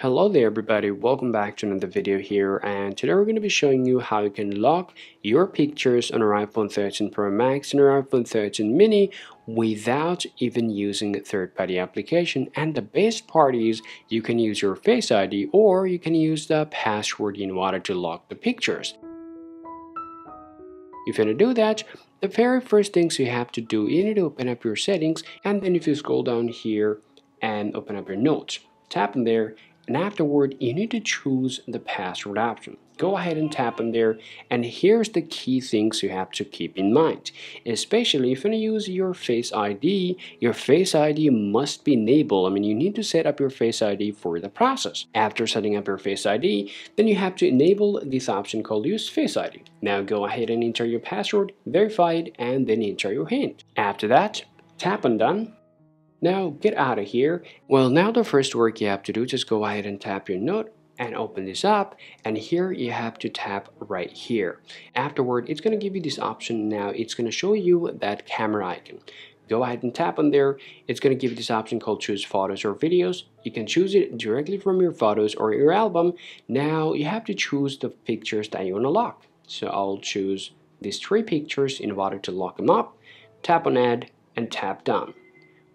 Hello there everybody, welcome back to another video here and today we're going to be showing you how you can lock your pictures on your iPhone 13 Pro Max and your iPhone 13 mini without even using a third-party application and the best part is you can use your Face ID or you can use the password in order to lock the pictures. If you want to do that, the very first things you have to do, you need to open up your settings and then if you scroll down here and open up your notes, tap in there and afterward you need to choose the password option. Go ahead and tap on there and here's the key things you have to keep in mind. Especially if you use your Face ID, your Face ID must be enabled. I mean you need to set up your Face ID for the process. After setting up your Face ID, then you have to enable this option called use Face ID. Now go ahead and enter your password, verify it and then enter your hint. After that, tap on done now get out of here. Well, now the first work you have to do, just go ahead and tap your note and open this up and here you have to tap right here afterward it's going to give you this option now it's going to show you that camera icon go ahead and tap on there it's going to give you this option called choose photos or videos you can choose it directly from your photos or your album now you have to choose the pictures that you want to lock so i'll choose these three pictures in order to lock them up tap on add and tap done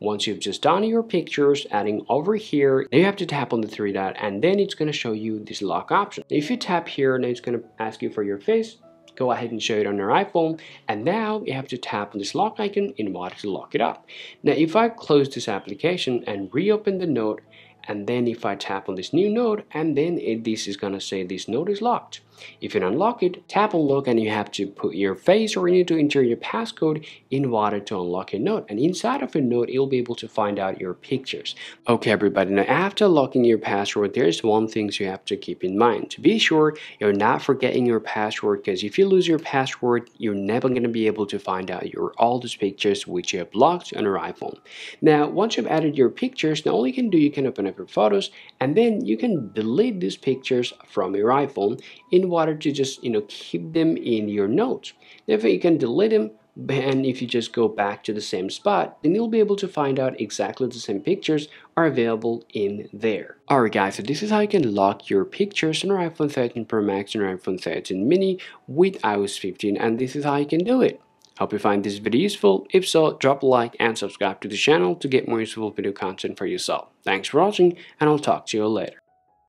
once you've just done your pictures, adding over here, you have to tap on the three dot and then it's going to show you this lock option. If you tap here, now it's going to ask you for your face. Go ahead and show it on your iPhone. And now you have to tap on this lock icon in order to lock it up. Now, if I close this application and reopen the note, and then if I tap on this new node and then it, this is gonna say this node is locked if you unlock it tap on lock and you have to put your face or you need to enter your passcode in order to unlock your node and inside of your node you'll be able to find out your pictures okay everybody now after locking your password there's one thing you have to keep in mind to be sure you're not forgetting your password because if you lose your password you're never going to be able to find out your all those pictures which you have locked on your iPhone now once you've added your pictures now all you can do you can open a photos and then you can delete these pictures from your iPhone in order to just you know keep them in your notes therefore you can delete them and if you just go back to the same spot then you'll be able to find out exactly the same pictures are available in there alright guys so this is how you can lock your pictures on your iPhone 13 Pro Max and your iPhone 13 mini with iOS 15 and this is how you can do it Hope you find this video useful. If so, drop a like and subscribe to the channel to get more useful video content for yourself. Thanks for watching and I'll talk to you later.